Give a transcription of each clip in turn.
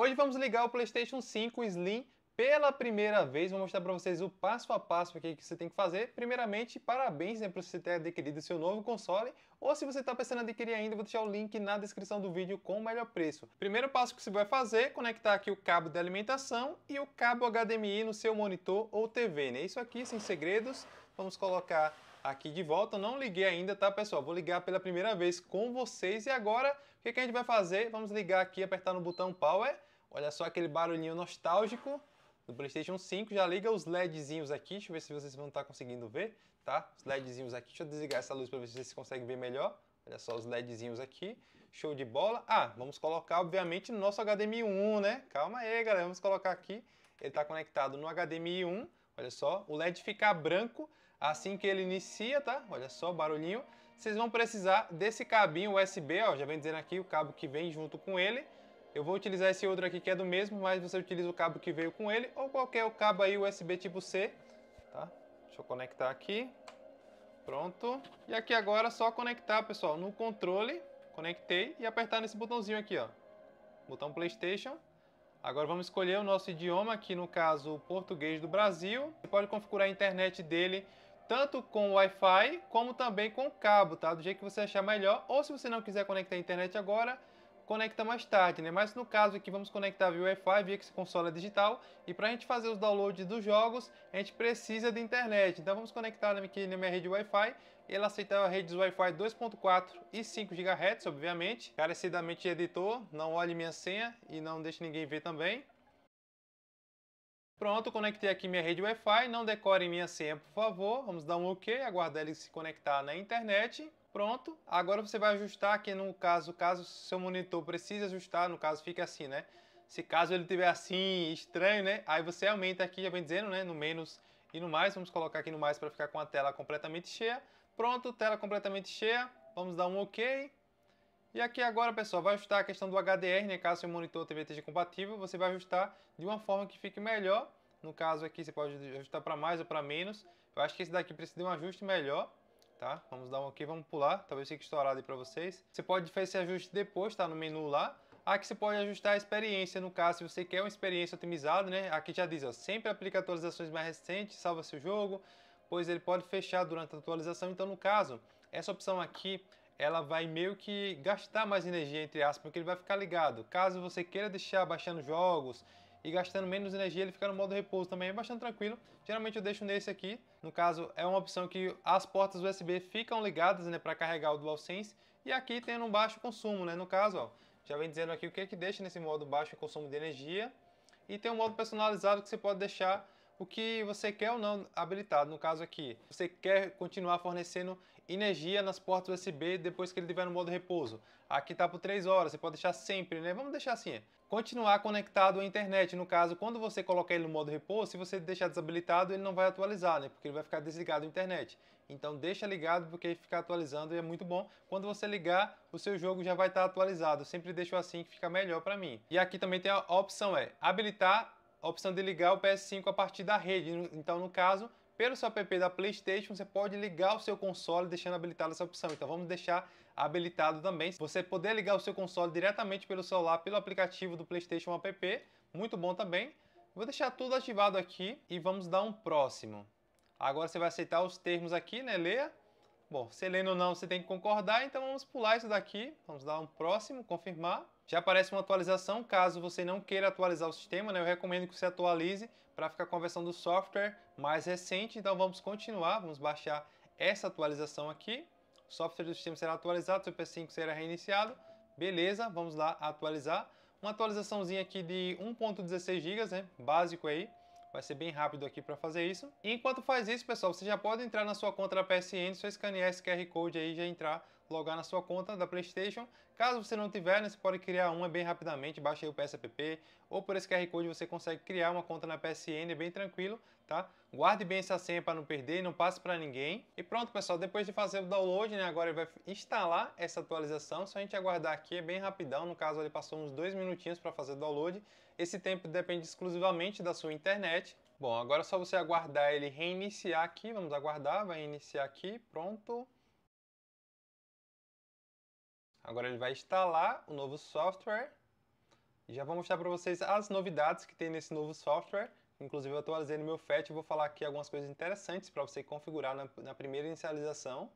Hoje vamos ligar o PlayStation 5 Slim pela primeira vez. Vou mostrar para vocês o passo a passo aqui que você tem que fazer. Primeiramente, parabéns né, por você ter adquirido seu novo console. Ou se você está pensando em adquirir ainda, vou deixar o link na descrição do vídeo com o melhor preço. Primeiro passo que você vai fazer conectar aqui o cabo de alimentação e o cabo HDMI no seu monitor ou TV. Né? Isso aqui, sem segredos. Vamos colocar aqui de volta. não liguei ainda, tá, pessoal? Vou ligar pela primeira vez com vocês. E agora, o que, que a gente vai fazer? Vamos ligar aqui, apertar no botão Power Olha só aquele barulhinho nostálgico do PlayStation 5. Já liga os LEDzinhos aqui, deixa eu ver se vocês vão estar tá conseguindo ver, tá? Os LEDzinhos aqui, deixa eu desligar essa luz para ver se vocês conseguem ver melhor. Olha só os LEDzinhos aqui, show de bola. Ah, vamos colocar, obviamente, no nosso HDMI 1, né? Calma aí, galera, vamos colocar aqui. Ele está conectado no HDMI 1, olha só. O LED ficar branco assim que ele inicia, tá? Olha só o barulhinho. Vocês vão precisar desse cabinho USB, ó, já vem dizendo aqui o cabo que vem junto com ele. Eu vou utilizar esse outro aqui que é do mesmo, mas você utiliza o cabo que veio com ele ou qualquer cabo aí USB tipo C, tá? Deixa eu conectar aqui. Pronto. E aqui agora é só conectar, pessoal, no controle, conectei e apertar nesse botãozinho aqui, ó. Botão PlayStation. Agora vamos escolher o nosso idioma, aqui no caso o português do Brasil. Você pode configurar a internet dele tanto com Wi-Fi como também com cabo, tá? Do jeito que você achar melhor. Ou se você não quiser conectar a internet agora, conecta mais tarde, né? Mas no caso aqui vamos conectar via Wi-Fi, via que esse console é digital, e para a gente fazer os downloads dos jogos, a gente precisa de internet. Então vamos conectar aqui na minha rede Wi-Fi, ele aceita redes Wi-Fi 2.4 e 5 GHz, obviamente. Carecidamente editor, não olhe minha senha e não deixe ninguém ver também. Pronto, conectei aqui minha rede Wi-Fi, não decore minha senha, por favor. Vamos dar um OK, aguardar ele se conectar na internet pronto. Agora você vai ajustar que no caso, caso seu monitor precise ajustar, no caso fica assim, né? Se caso ele tiver assim estranho, né? Aí você aumenta aqui, já vem dizendo, né? No menos e no mais. Vamos colocar aqui no mais para ficar com a tela completamente cheia. Pronto, tela completamente cheia. Vamos dar um OK. E aqui agora, pessoal, vai ajustar a questão do HDR, né? Caso seu monitor TV esteja compatível, você vai ajustar de uma forma que fique melhor. No caso aqui, você pode ajustar para mais ou para menos. Eu acho que esse daqui precisa de um ajuste melhor tá? Vamos dar um ok, vamos pular, talvez fique estourado aí para vocês. Você pode fazer esse ajuste depois, tá? No menu lá. Aqui você pode ajustar a experiência, no caso, se você quer uma experiência otimizada, né? Aqui já diz, ó, sempre aplica atualizações mais recentes, salva seu jogo, pois ele pode fechar durante a atualização. Então, no caso, essa opção aqui, ela vai meio que gastar mais energia, entre aspas, porque ele vai ficar ligado. Caso você queira deixar baixando jogos e gastando menos energia ele fica no modo repouso também, é bastante tranquilo. Geralmente eu deixo nesse aqui, no caso é uma opção que as portas USB ficam ligadas né, para carregar o DualSense e aqui tem um baixo consumo, né? no caso ó, já vem dizendo aqui o que é que deixa nesse modo baixo consumo de energia e tem um modo personalizado que você pode deixar o que você quer ou não habilitado. No caso aqui, você quer continuar fornecendo energia nas portas USB depois que ele estiver no modo repouso. Aqui tá por 3 horas, você pode deixar sempre, né? Vamos deixar assim, é, continuar conectado à internet. No caso, quando você colocar ele no modo repouso, se você deixar desabilitado, ele não vai atualizar, né? Porque ele vai ficar desligado à internet. Então deixa ligado porque fica atualizando e é muito bom. Quando você ligar, o seu jogo já vai estar atualizado. Eu sempre deixo assim que fica melhor para mim. E aqui também tem a opção é habilitar a opção de ligar o PS5 a partir da rede. Então, no caso, pelo seu app da PlayStation, você pode ligar o seu console deixando habilitada essa opção. Então vamos deixar habilitado também. Você poder ligar o seu console diretamente pelo celular, pelo aplicativo do PlayStation App, muito bom também. Vou deixar tudo ativado aqui e vamos dar um próximo. Agora você vai aceitar os termos aqui, né? Leia. Bom, se é lendo ou não, você tem que concordar, então vamos pular isso daqui. Vamos dar um próximo, confirmar. Já aparece uma atualização, caso você não queira atualizar o sistema, né? Eu recomendo que você atualize para ficar conversando do software mais recente. Então vamos continuar, vamos baixar essa atualização aqui. O software do sistema será atualizado, seu PS5 será reiniciado. Beleza, vamos lá atualizar. Uma atualizaçãozinha aqui de 1.16 GB, né? básico aí. Vai ser bem rápido aqui para fazer isso. E enquanto faz isso, pessoal, você já pode entrar na sua conta da PSN, só escanear esse QR Code aí e já entrar logar na sua conta da PlayStation. Caso você não tiver, né, você pode criar uma bem rapidamente, baixa aí o PSPP ou por esse QR Code você consegue criar uma conta na PSN é bem tranquilo, tá? Guarde bem essa senha para não perder, não passe para ninguém. E pronto, pessoal, depois de fazer o download, né, agora ele vai instalar essa atualização. Só a gente aguardar aqui, é bem rapidão, no caso ele passou uns dois minutinhos para fazer o download. Esse tempo depende exclusivamente da sua internet. Bom, agora é só você aguardar ele reiniciar aqui, vamos aguardar, vai iniciar aqui, pronto. Agora ele vai instalar o novo software. E já vou mostrar para vocês as novidades que tem nesse novo software. Inclusive eu atualizei no meu FAT e vou falar aqui algumas coisas interessantes para você configurar na, na primeira inicialização.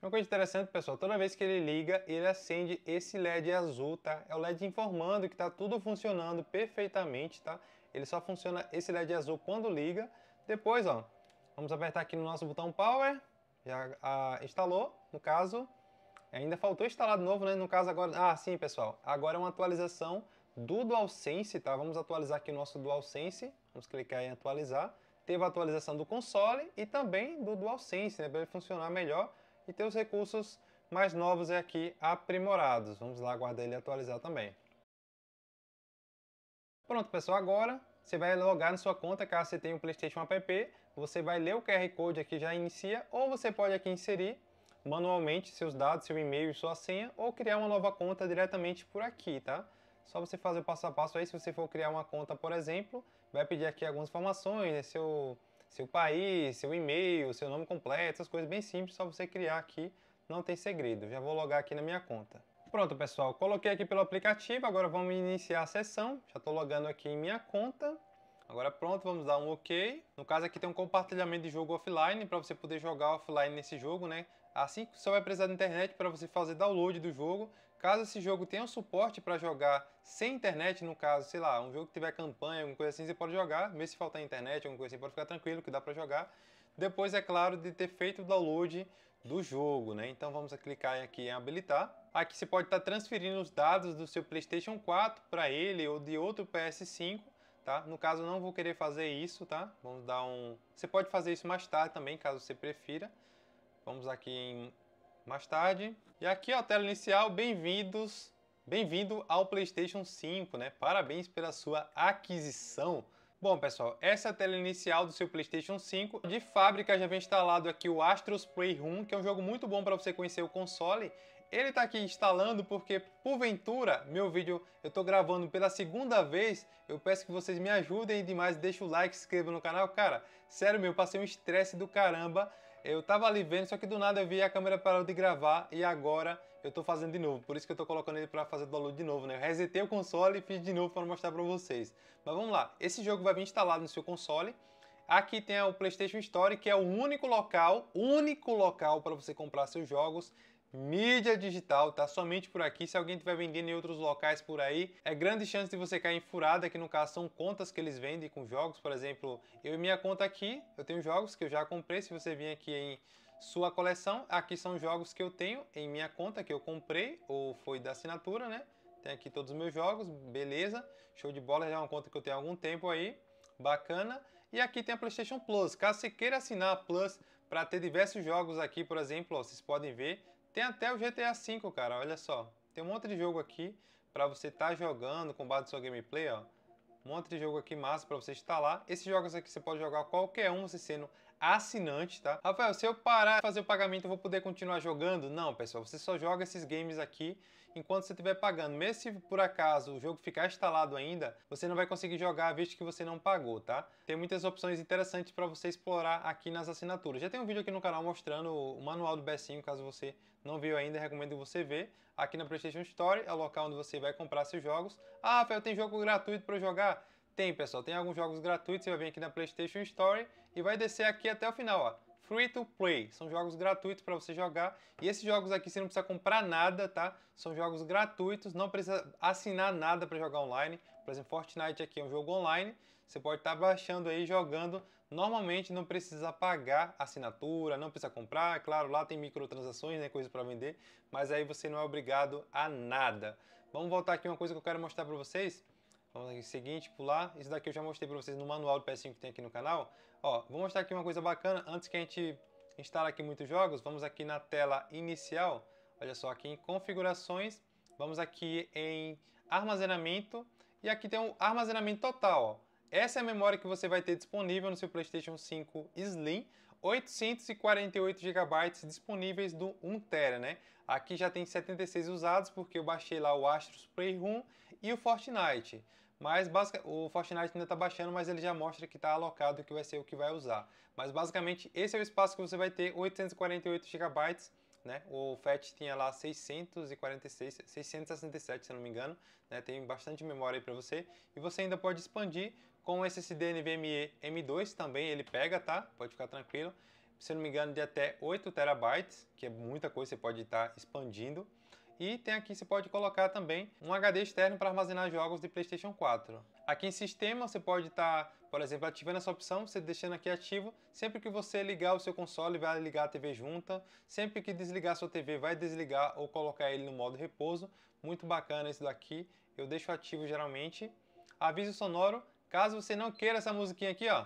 Uma coisa interessante, pessoal, toda vez que ele liga, ele acende esse LED azul, tá? É o LED informando que tá tudo funcionando perfeitamente, tá? Ele só funciona esse LED azul quando liga. Depois, ó, vamos apertar aqui no nosso botão Power, já a, ah, instalou, no caso. Ainda faltou instalar de novo, né? No caso agora... Ah, sim, pessoal. Agora é uma atualização do DualSense, tá? Vamos atualizar aqui o nosso DualSense. Vamos clicar em atualizar. Teve a atualização do console e também do DualSense, né? Para ele funcionar melhor e ter os recursos mais novos aqui aprimorados. Vamos lá aguardar ele atualizar também. Pronto, pessoal. Agora você vai logar na sua conta, caso você tenha um PlayStation App, você vai ler o QR Code aqui já inicia, ou você pode aqui inserir manualmente seus dados, seu e-mail e sua senha ou criar uma nova conta diretamente por aqui, tá? Só você fazer o passo a passo aí, se você for criar uma conta, por exemplo, vai pedir aqui algumas informações, né? seu, seu país, seu e-mail, seu nome completo, essas coisas bem simples, só você criar aqui, não tem segredo. Já vou logar aqui na minha conta. Pronto, pessoal, coloquei aqui pelo aplicativo, agora vamos iniciar a sessão. Já estou logando aqui em minha conta. Agora pronto, vamos dar um OK. No caso aqui tem um compartilhamento de jogo offline, para você poder jogar offline nesse jogo, né? Assim, só vai precisar da internet para você fazer download do jogo. Caso esse jogo tenha um suporte para jogar sem internet, no caso, sei lá, um jogo que tiver campanha, alguma coisa assim, você pode jogar. Mesmo se faltar internet, alguma coisa assim, pode ficar tranquilo que dá para jogar. Depois, é claro, de ter feito o download do jogo, né? Então vamos clicar aqui em habilitar. Aqui você pode estar tá transferindo os dados do seu PlayStation 4 para ele ou de outro PS5. Tá? No caso, não vou querer fazer isso, tá? Vamos dar um... Você pode fazer isso mais tarde também, caso você prefira. Vamos aqui em mais tarde. E aqui ó, a tela inicial, bem-vindos, bem-vindo ao PlayStation 5, né? Parabéns pela sua aquisição. Bom, pessoal, essa é a tela inicial do seu PlayStation 5. De fábrica já vem instalado aqui o Astros Playroom, que é um jogo muito bom para você conhecer o console. Ele está aqui instalando porque, porventura, meu vídeo eu estou gravando pela segunda vez. Eu peço que vocês me ajudem demais, deixa o like, se inscreva no canal. Cara, sério meu, passei um estresse do caramba eu tava ali vendo, só que do nada eu vi a câmera parou de gravar e agora eu tô fazendo de novo. Por isso que eu tô colocando ele pra fazer download de novo, né? Eu resetei o console e fiz de novo para mostrar pra vocês. Mas vamos lá, esse jogo vai vir instalado no seu console. Aqui tem o PlayStation Store, que é o único local, único local para você comprar seus jogos Mídia digital tá somente por aqui. Se alguém tiver vendendo em outros locais por aí, é grande chance de você cair em furada, que no caso são contas que eles vendem com jogos. Por exemplo, eu e minha conta aqui, eu tenho jogos que eu já comprei. Se você vir aqui em sua coleção, aqui são jogos que eu tenho em minha conta que eu comprei ou foi da assinatura, né? Tem aqui todos os meus jogos, beleza. Show de bola, já é uma conta que eu tenho há algum tempo aí. Bacana. E aqui tem a PlayStation Plus. Caso você queira assinar a Plus para ter diversos jogos aqui, por exemplo, ó, vocês podem ver, tem até o GTA V, cara, olha só. Tem um monte de jogo aqui para você estar tá jogando com base no sua gameplay, ó. Um monte de jogo aqui massa para você instalar. Esses jogos aqui você pode jogar qualquer um, você sendo assinante, tá? Rafael, se eu parar de fazer o pagamento, eu vou poder continuar jogando? Não, pessoal, você só joga esses games aqui enquanto você estiver pagando. Mesmo se por acaso o jogo ficar instalado ainda, você não vai conseguir jogar visto que você não pagou, tá? Tem muitas opções interessantes para você explorar aqui nas assinaturas. Já tem um vídeo aqui no canal mostrando o manual do BS5, caso você não viu ainda, recomendo você ver. Aqui na PlayStation Store é o local onde você vai comprar seus jogos. Ah, Rafael, tem jogo gratuito para jogar? Tem, pessoal, tem alguns jogos gratuitos, você vai vir aqui na PlayStation Store e vai descer aqui até o final, ó. Free to play, são jogos gratuitos para você jogar. E esses jogos aqui você não precisa comprar nada, tá? São jogos gratuitos, não precisa assinar nada para jogar online. Por exemplo, Fortnite aqui é um jogo online, você pode estar tá baixando aí jogando. Normalmente não precisa pagar assinatura, não precisa comprar. É claro, lá tem microtransações, né, coisa para vender, mas aí você não é obrigado a nada. Vamos voltar aqui uma coisa que eu quero mostrar para vocês. Vamos aqui, seguinte, pular. Isso daqui eu já mostrei para vocês no manual do PS5 que tem aqui no canal. Ó, vou mostrar aqui uma coisa bacana. Antes que a gente instale aqui muitos jogos, vamos aqui na tela inicial. Olha só, aqui em configurações, vamos aqui em armazenamento. E aqui tem um armazenamento total, ó. Essa é a memória que você vai ter disponível no seu PlayStation 5 Slim, 848 GB disponíveis do 1TB, né? Aqui já tem 76 usados porque eu baixei lá o Astros Playroom e o Fortnite. Mas o Fortnite ainda está baixando, mas ele já mostra que está alocado que vai ser o que vai usar. Mas basicamente esse é o espaço que você vai ter, 848 GB. Né? O FAT tinha lá 646, 667, se não me engano, né? Tem bastante memória aí para você. E você ainda pode expandir com o SSD NVMe M2 também, ele pega, tá? Pode ficar tranquilo. Se não me engano, de até 8 terabytes, que é muita coisa, você pode estar tá expandindo e tem aqui você pode colocar também um HD externo para armazenar jogos de PlayStation 4. Aqui em sistema você pode estar, tá, por exemplo, ativando essa opção, você deixando aqui ativo, sempre que você ligar o seu console vai ligar a TV junta, sempre que desligar a sua TV vai desligar ou colocar ele no modo repouso, muito bacana isso daqui, eu deixo ativo geralmente. Aviso sonoro, caso você não queira essa musiquinha aqui, ó,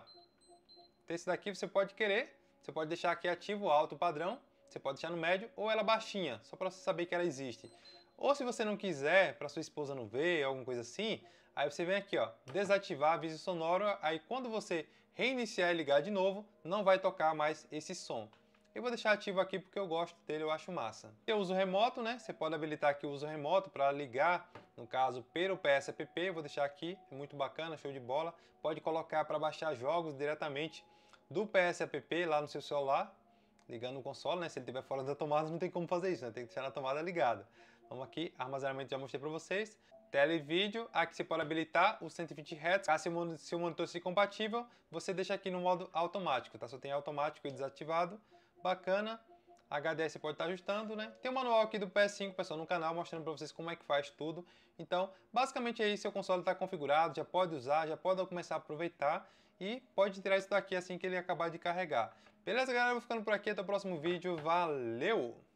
esse daqui você pode querer, você pode deixar aqui ativo alto padrão, você pode deixar no médio ou ela baixinha, só para você saber que ela existe. Ou se você não quiser, para sua esposa não ver, alguma coisa assim, aí você vem aqui, ó, desativar aviso sonoro, aí quando você reiniciar e ligar de novo, não vai tocar mais esse som. Eu vou deixar ativo aqui porque eu gosto dele, eu acho massa. Eu uso remoto, né? Você pode habilitar aqui o uso remoto para ligar, no caso, pelo PSPP, vou deixar aqui, é muito bacana, show de bola. Pode colocar para baixar jogos diretamente do PSPP lá no seu celular, ligando o console, né? Se ele estiver fora da tomada, não tem como fazer isso, né? Tem que deixar a tomada ligada. Vamos aqui, armazenamento já mostrei para vocês. Tele e vídeo, aqui você pode habilitar os 120 Hz. Caso seu monitor seja compatível, você deixa aqui no modo automático, tá? Só tem automático e desativado. Bacana. A HDS pode estar ajustando, né? Tem um manual aqui do PS5, pessoal, no canal, mostrando para vocês como é que faz tudo. Então, basicamente aí é seu console está configurado, já pode usar, já pode começar a aproveitar e pode tirar isso daqui assim que ele acabar de carregar. Beleza, galera? Eu vou ficando por aqui, até o próximo vídeo. Valeu!